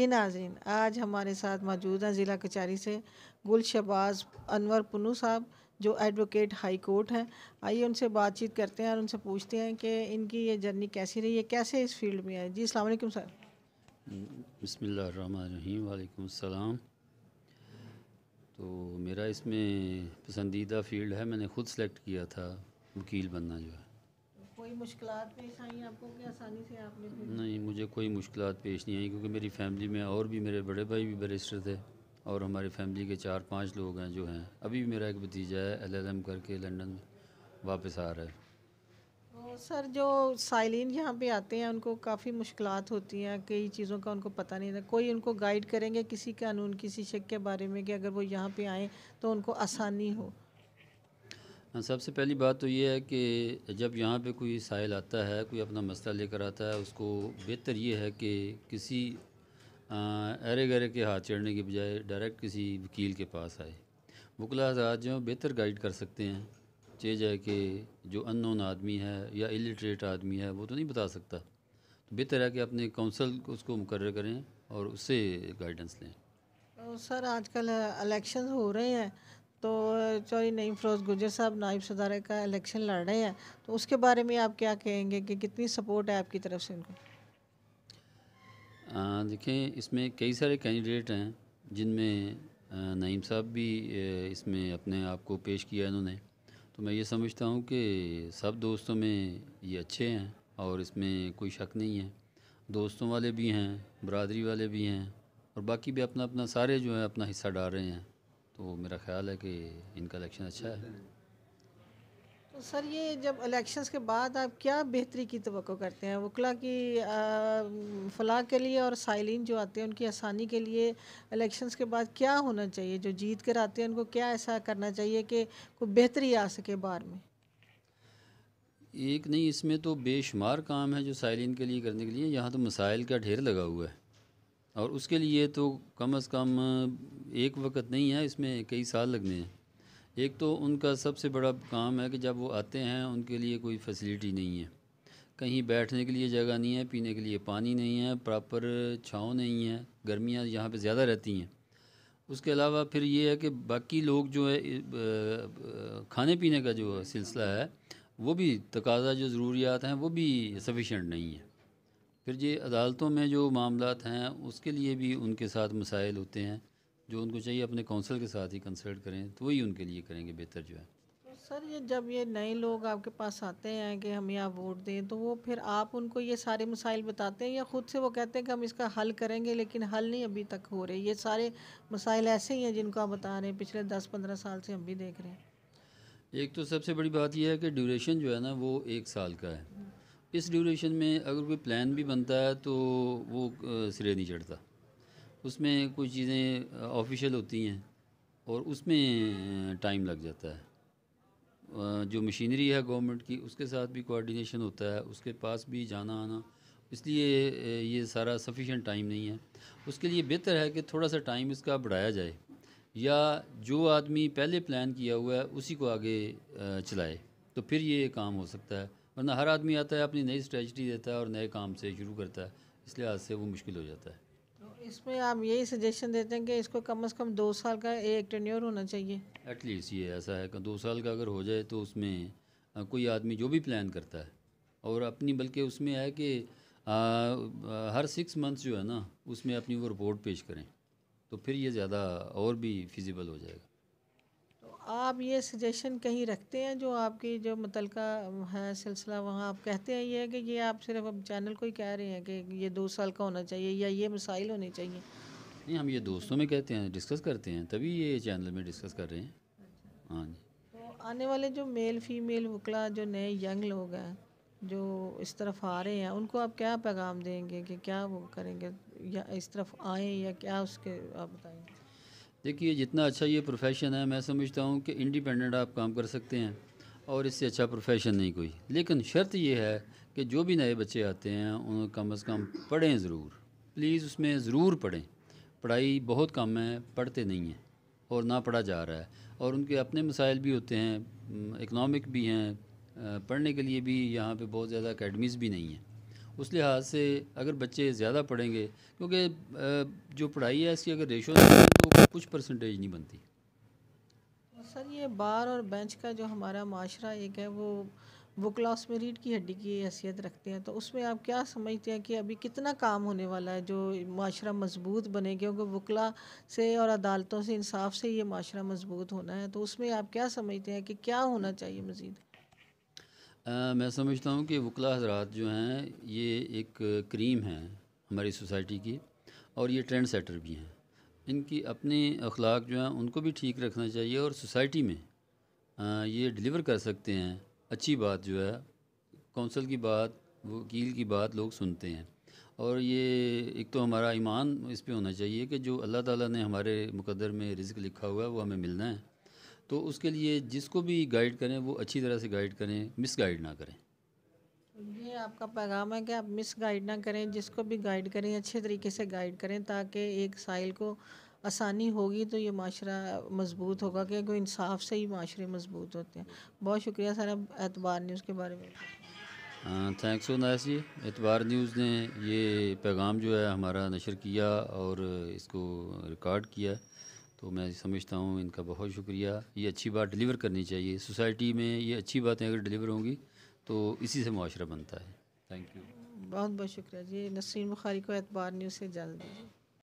जी नाजीन आज हमारे साथ मौजूद हैं ज़िला कचहरी से गुलशबाज अनवर पनू साहब जो एडवोकेट हाई कोर्ट हैं आइए उनसे बातचीत करते हैं और उनसे पूछते हैं कि इनकी ये जर्नी कैसी रही है कैसे इस फील्ड में आए जी अलैक्म सर बसमीम वालेकुम सलाम तो मेरा इसमें पसंदीदा फील्ड है मैंने ख़ुद सेलेक्ट किया था वकील बनना जो है कोई मुश्किल पेश आई आपको कि आसानी से आपने नहीं मुझे कोई मुश्किल पेश नहीं आई क्योंकि मेरी फैमिली में और भी मेरे बड़े भाई भी बैरिस्टर थे और हमारी फैमिली के चार पाँच लोग हैं जो हैं अभी भी मेरा एक भतीजा है एम करके लंदन में वापस आ रहा है तो सर जो साइलिन यहाँ पे आते हैं उनको काफ़ी मुश्किल होती हैं कई चीज़ों का उनको पता नहीं था कोई उनको गाइड करेंगे किसी कानून किसी शक के बारे में कि अगर वो यहाँ पे आएँ तो उनको आसानी हो हाँ, सबसे पहली बात तो ये है कि जब यहाँ पे कोई साहिल आता है कोई अपना मसला लेकर आता है उसको बेहतर ये है कि किसी अरे गरे के हाथ चढ़ने के बजाय डायरेक्ट किसी वकील के पास आए वकला हजरात जो बेहतर गाइड कर सकते हैं चेज जाए कि जो अननोन आदमी है या इलिटरेट आदमी है वो तो नहीं बता सकता तो बेहतर है कि अपने काउंसल को उसको मुकर करें और उससे गाइडेंस लें तो सर आजकल इलेक्शन हो रहे हैं तो चौरी नईम फरोज़ गुजर साहब नायब सदारे का इलेक्शन लड़ रहे हैं तो उसके बारे में आप क्या कहेंगे कि कितनी सपोर्ट है आपकी तरफ से उनको देखें इसमें कई सारे कैंडिडेट हैं जिनमें नईम साहब भी इसमें अपने आप को पेश किया इन्होंने तो मैं ये समझता हूँ कि सब दोस्तों में ये अच्छे हैं और इसमें कोई शक नहीं है दोस्तों वाले भी हैं बरदरी वाले भी हैं और बाकी भी अपना अपना सारे जो है अपना हिस्सा डाल रहे हैं तो मेरा ख्याल है कि इनका इलेक्शन अच्छा है तो सर ये जब इलेक्शंस के बाद आप क्या बेहतरी की तो करते हैं वकला की फलाह के लिए और साइलिन जो आते हैं उनकी आसानी के लिए इलेक्शंस के बाद क्या होना चाहिए जो जीत कर आते हैं उनको क्या ऐसा करना चाहिए कि कोई बेहतरी आ सके बार में एक नहीं इसमें तो बेशुमार काम है जो साइलिन के लिए करने के लिए यहाँ तो मसाइल का ढेर लगा हुआ है और उसके लिए तो कम अज़ कम एक वक्त नहीं है इसमें कई साल लगने हैं एक तो उनका सबसे बड़ा काम है कि जब वो आते हैं उनके लिए कोई फैसिलिटी नहीं है कहीं बैठने के लिए जगह नहीं है पीने के लिए पानी नहीं है प्रॉपर छाँव नहीं है गर्मियाँ यहाँ पर ज़्यादा रहती हैं उसके अलावा फिर ये है कि बाकी लोग जो है खाने पीने का जो सिलसिला है वो भी तकाजा जो ज़रूरियात हैं वो भी सफिशेंट नहीं है फिर ये अदालतों में जो मामला हैं उसके लिए भी उनके साथ मसाइल होते हैं जो उनको चाहिए अपने काउंसिल के साथ ही कंसल्ट करें तो वही उनके लिए करेंगे बेहतर जो है तो सर ये जब ये नए लोग आपके पास आते हैं कि हम यहाँ वोट दें तो वो फिर आप उनको ये सारे मसाइल बताते हैं या ख़ुद से वो कहते हैं कि हम इसका हल करेंगे लेकिन हल नहीं अभी तक हो रहे ये सारे मसाइल ऐसे ही हैं जिनको आप बता रहे हैं पिछले दस पंद्रह साल से हम भी देख रहे हैं एक तो सबसे बड़ी बात यह है कि ड्यूरेशन जो है ना वो एक साल का है इस ड्यूरेशन में अगर कोई प्लान भी बनता है तो वो सिरे नहीं चढ़ता उसमें कुछ चीज़ें ऑफिशियल होती हैं और उसमें टाइम लग जाता है जो मशीनरी है गवर्नमेंट की उसके साथ भी कोऑर्डिनेशन होता है उसके पास भी जाना आना इसलिए ये सारा सफिशेंट टाइम नहीं है उसके लिए बेहतर है कि थोड़ा सा टाइम इसका बढ़ाया जाए या जो आदमी पहले प्लान किया हुआ है उसी को आगे चलाए तो फिर ये काम हो सकता है वरना हर आदमी आता है अपनी नई स्ट्रेटी देता है और नए काम से शुरू करता है इस लिहाज से वो मुश्किल हो जाता है तो इसमें आप यही सजेशन देते हैं कि इसको कम अज़ कम दो साल का एक टेन्योर होना चाहिए एटलीस्ट ये ऐसा है दो साल का अगर हो जाए तो उसमें कोई आदमी जो भी प्लान करता है और अपनी बल्कि उसमें है कि आ, हर सिक्स मंथ्स जो है ना उसमें अपनी वो रिपोर्ट पेश करें तो फिर ये ज़्यादा और भी फिजिबल हो जाएगा आप ये सजेशन कहीं रखते हैं जो आपकी जो मुतलका है सिलसिला वहाँ आप कहते हैं ये है कि ये आप सिर्फ अब चैनल को ही कह रहे हैं कि ये दो साल का होना चाहिए या ये मसाइल होने चाहिए नहीं हम ये दोस्तों में कहते हैं डिस्कस करते हैं तभी ये चैनल में डिस्कस कर रहे हैं अच्छा। हाँ जी तो आने वाले जो मेल फीमेल वकला जो नए यंग लोग हैं जो इस तरफ आ रहे हैं उनको आप क्या पैगाम देंगे कि क्या वो करेंगे या इस तरफ आएँ या क्या उसके आप बताएंगे देखिए जितना अच्छा ये प्रोफेशन है मैं समझता हूँ कि इंडिपेंडेंट आप काम कर सकते हैं और इससे अच्छा प्रोफेशन नहीं कोई लेकिन शर्त ये है कि जो भी नए बच्चे आते हैं उन कम अज़ कम पढ़ें ज़रूर प्लीज़ उसमें ज़रूर पढ़ें पढ़ाई बहुत कम है पढ़ते नहीं हैं और ना पढ़ा जा रहा है और उनके अपने मसाइल भी होते हैं इकनॉमिक भी हैं पढ़ने के लिए भी यहाँ पर बहुत ज़्यादा अकेडमीज़ भी नहीं हैं उस लिहाज से अगर बच्चे ज़्यादा पढ़ेंगे क्योंकि जो पढ़ाई है इसकी अगर रेशो लोगों तो कुछ परसेंटेज नहीं बनती तो सर ये बार और बेंच का जो हमारा माशरा एक है वो वो क्लास में रीड की हड्डी की हैसियत रखते हैं तो उसमें आप क्या समझते हैं कि अभी कितना काम होने वाला है जो माशरा मजबूत बने क्योंकि वकला से और अदालतों से इंसाफ से ये माशरा मजबूत होना है तो उसमें आप क्या समझते हैं कि क्या होना चाहिए मज़ीद मैं समझता हूँ कि वकला हजरात जो हैं ये एक क्रीम है हमारी सोसाइटी की और ये ट्रेंड सेटर भी हैं इनकी अपने अखलाक जो हैं उनको भी ठीक रखना चाहिए और सोसाइटी में ये डिलीवर कर सकते हैं अच्छी बात जो है कौंसल की बात वकील की बात लोग सुनते हैं और ये एक तो हमारा ईमान इस पर होना चाहिए कि जो अल्लाह ताला ने हमारे मुकदर में रिज़्क लिखा हुआ है वो हमें मिलना है तो उसके लिए जिसको भी गाइड करें वो अच्छी तरह से गाइड करें मिस गाइड ना करें ये आपका पैगाम है कि आप मिस गाइड ना करें जिसको भी गाइड करें अच्छे तरीके से गाइड करें ताकि एक साइल को आसानी होगी तो ये माशरा मजबूत होगा क्योंकि इंसाफ से ही माशरे मजबूत होते हैं बहुत शुक्रिया सर अब एतबार न्यूज़ के बारे में थैंक्स सो नायस जी एतबार न्यूज़ ने ये पैगाम जो है हमारा नशर किया और इसको रिकॉर्ड किया तो मैं समझता हूँ इनका बहुत शुक्रिया ये अच्छी बात डिलीवर करनी चाहिए सोसाइटी में ये अच्छी बातें अगर डिलीवर होंगी तो इसी से माशरा बनता है थैंक यू बहुत बहुत शुक्रिया जी नसरीन बुखारी को एतबार न्यूज़ से इजाज़त दीजिए